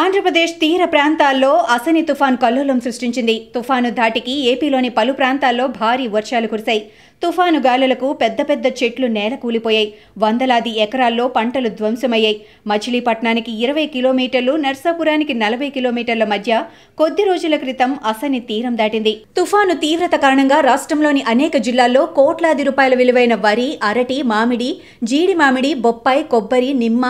ఆంధ్రప్రదేశ్ తీర ప్రాంతాల్లో అసని తుఫాన్ కల్లోలం సృష్టించింది తుఫాను ధాటికి ఏపీలోని పలు ప్రాంతాల్లో భారీ వర్షాలు కురిశాయి తుఫాను గాలులకు పెద్ద పెద్ద చెట్లు నేల కూలిపోయాయి వందలాది ఎకరాల్లో పంటలు ధ్వంసమయ్యాయి మచిలీపట్నానికి ఇరవై కిలోమీటర్లు నర్సాపురానికి నలభై కిలోమీటర్ల మధ్య కొద్ది రోజుల క్రితం అసని తీరం దాటింది తుఫాను తీవ్రత కారణంగా రాష్ట్రంలోని అనేక జిల్లాల్లో కోట్లాది రూపాయల విలువైన వరి అరటి మామిడి జీడి మామిడి బొప్పాయి కొబ్బరి నిమ్మ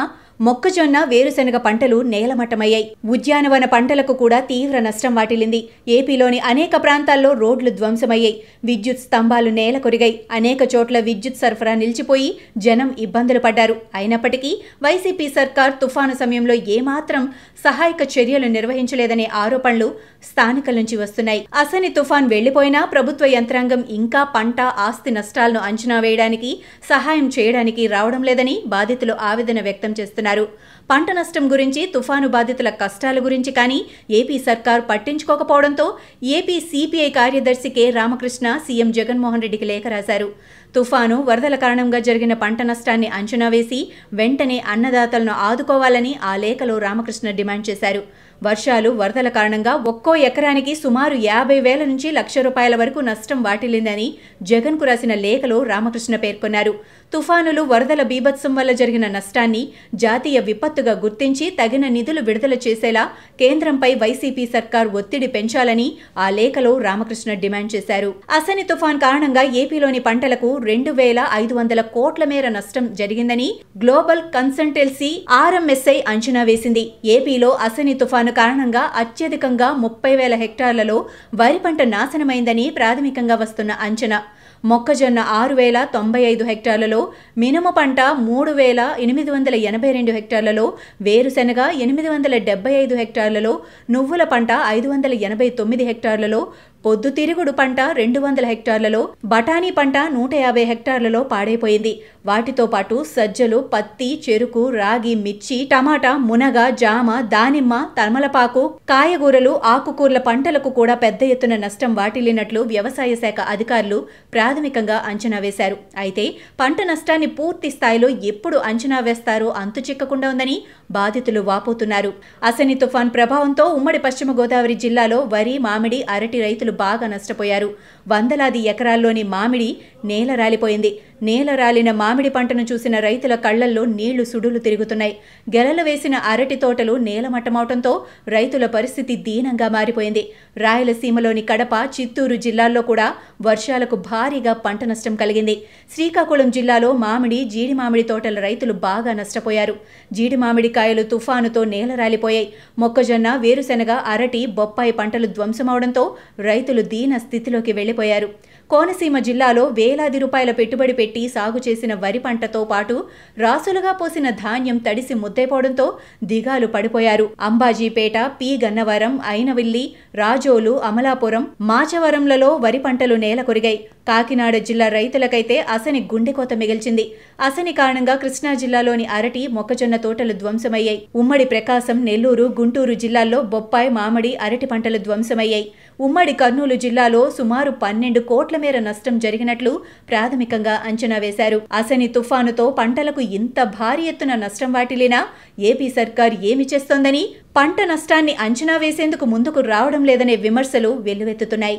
మొక్కజొన్న వేరుశెనగ పంటలు నేలమట్టమయ్యాయి ఉద్యానవన పంటలకు కూడా తీవ్ర నష్టం వాటిల్లింది ఏపీలోని అనేక ప్రాంతాల్లో రోడ్లు ధ్వంసమయ్యాయి విద్యుత్ స్తంభాలు నేల కొరిగాయి అనేక చోట్ల విద్యుత్ సరఫరా నిలిచిపోయి జనం ఇబ్బందులు పడ్డారు అయినప్పటికీ వైసీపీ సర్కార్ తుఫాను సమయంలో ఏమాత్రం సహాయక చర్యలు నిర్వహించలేదనే ఆరోపణలు స్థానికుల నుంచి వస్తున్నాయి అసని తుఫాన్ వెళ్లిపోయినా ప్రభుత్వ యంత్రాంగం ఇంకా పంట ఆస్తి నష్టాలను అంచనా వేయడానికి సహాయం చేయడానికి రావడం లేదని బాధితులు ఆవేదన వ్యక్తం చేస్తున్నారు పేర్కొన్నారు పంట నష్టం గురించి తుఫాను బాధితుల కష్టాల గురించి కానీ ఏపీ సర్కార్ పట్టించుకోకపోవడంతో ఏపీ సిపిఐ కార్యదర్శి కె రామకృష్ణ సీఎం జగన్మోహన్ రెడ్డికి లేఖ రాశారు తుఫాను వరదల కారణంగా జరిగిన పంట నష్టాన్ని అంచనా వేసి వెంటనే అన్నదాతలను ఆదుకోవాలని ఆ లేఖలో రామకృష్ణ డిమాండ్ చేశారు వర్షాలు వరదల కారణంగా ఒక్కో ఎకరానికి సుమారు యాభై వేల నుంచి లక్ష రూపాయల వరకు నష్టం వాటిల్లిందని జగన్కు రాసిన లేఖలో రామకృష్ణ పేర్కొన్నారు తుఫానులు వరదల బీభత్సం వల్ల జరిగిన నష్టాన్ని జాతీయ విపత్తుగా గుర్తించి తగిన నిధులు విడుదల చేసేలా కేంద్రంపై వైసీపీ సర్కార్ ఒత్తిడి పెంచాలని ఆ లేఖలో రామకృష్ణ డిమాండ్ చేశారు అసని తుఫాన్ కారణంగా ఏపీలోని పంటలకు రెండు వేల ఐదు వందల కోట్ల మేర నష్టం జరిగిందని గ్లోబల్ కన్సల్టెన్సీ ఆర్ఎంఎస్ఐ అంచనా వేసింది ఏపీలో అసని తుఫాను కారణంగా అత్యధికంగా ముప్పై వేల హెక్టార్లలో వరి పంట నాశనమైందని ప్రాథమికంగా వస్తున్న అంచనా మొక్కజొన్న ఆరు వేల తొంభై ఐదు హెక్టార్లలో మినుము పంట మూడు వేల ఎనిమిది వందల ఎనభై రెండు హెక్టార్లలో వేరుశెనగ ఎనిమిది వందల డెబ్బై ఐదు హెక్టార్లలో నువ్వుల పంట ఐదు వందల ఎనభై తొమ్మిది హెక్టార్లలో పొద్దుతిరుగుడు పంట రెండు వందల హెక్టార్లలో బఠానీ పంట నూట యాభై హెక్టార్లలో పాడైపోయింది వాటితో పాటు సజ్జలు పత్తి చెరుకు రాగి మిర్చి టమాటా మునగ జామ దానిమ్మ తమలపాకు కాయగూరలు ఆకుకూరల పంటలకు కూడా పెద్ద ఎత్తున నష్టం వాటిల్లినట్లు వ్యవసాయ శాఖ అధికారులు ప్రాథమికంగా అంచనా వేశారు అయితే పంట నష్టాన్ని పూర్తి స్థాయిలో ఎప్పుడు అంచనా వేస్తారో అంతు చిక్కకుండా ఉందని బాధితులు వాపోతున్నారు అసని తుఫాన్ ప్రభావంతో ఉమ్మడి పశ్చిమ గోదావరి జిల్లాలో వరి మామిడి అరటి రైతులు రైతులు బాగా నష్టపోయారు వందలాది ఎకరాల్లోని మామిడి నేల రాలిపోయింది నేల రాలిన మామిడి పంటను చూసిన రైతుల కళ్లల్లో నీళ్లు సుడులు తిరుగుతున్నాయి గెలలు వేసిన అరటి తోటలు నేలమట్టమవటంతో రైతుల పరిస్థితి దీనంగా మారిపోయింది రాయలసీమలోని కడప చిత్తూరు జిల్లాల్లో కూడా వర్షాలకు భారీగా పంట నష్టం కలిగింది శ్రీకాకుళం జిల్లాలో మామిడి జీడి మామిడి తోటల రైతులు బాగా నష్టపోయారు జీడి మామిడి కాయలు తుఫానుతో నేల రాలిపోయాయి మొక్కజొన్న వేరుశెనగ అరటి బొప్పాయి పంటలు ధ్వంసమవడంతో రైతు రైతులు దీన స్థితిలోకి వెళ్లిపోయారు కోనసీమ జిల్లాలో వేలాది రూపాయల పెట్టుబడి పెట్టి సాగు చేసిన వరి పంటతో పాటు రాసులుగా పోసిన ధాన్యం తడిసి ముద్దైపోవడంతో దిగాలు పడిపోయారు అంబాజీపేట పి గన్నవరం అయినవిల్లి రాజోలు అమలాపురం మాచవరంలలో వరి పంటలు నేలకొరిగాయి కాకినాడ జిల్లా రైతులకైతే అసని గుండెకోత మిగిల్చింది అసని కారణంగా కృష్ణా జిల్లాలోని అరటి మొక్కజొన్న తోటలు ధ్వంసమయ్యాయి ఉమ్మడి ప్రకాశం నెల్లూరు గుంటూరు జిల్లాల్లో బొప్పాయి మామిడి అరటి పంటలు ధ్వంసమయ్యాయి ఉమ్మడి కర్నూలు జిల్లాలో సుమారు పన్నెండు కోట్ల మేర నష్టం జరిగినట్లు ప్రాథమికంగా అంచనా వేశారు అసని తుఫానుతో పంటలకు ఇంత భారీ ఎత్తున నష్టం వాటిల్లినా ఏపీ సర్కార్ ఏమి చేస్తోందని పంట నష్టాన్ని అంచనా వేసేందుకు ముందుకు రావడం లేదనే విమర్శలు వెల్లువెత్తుతున్నాయి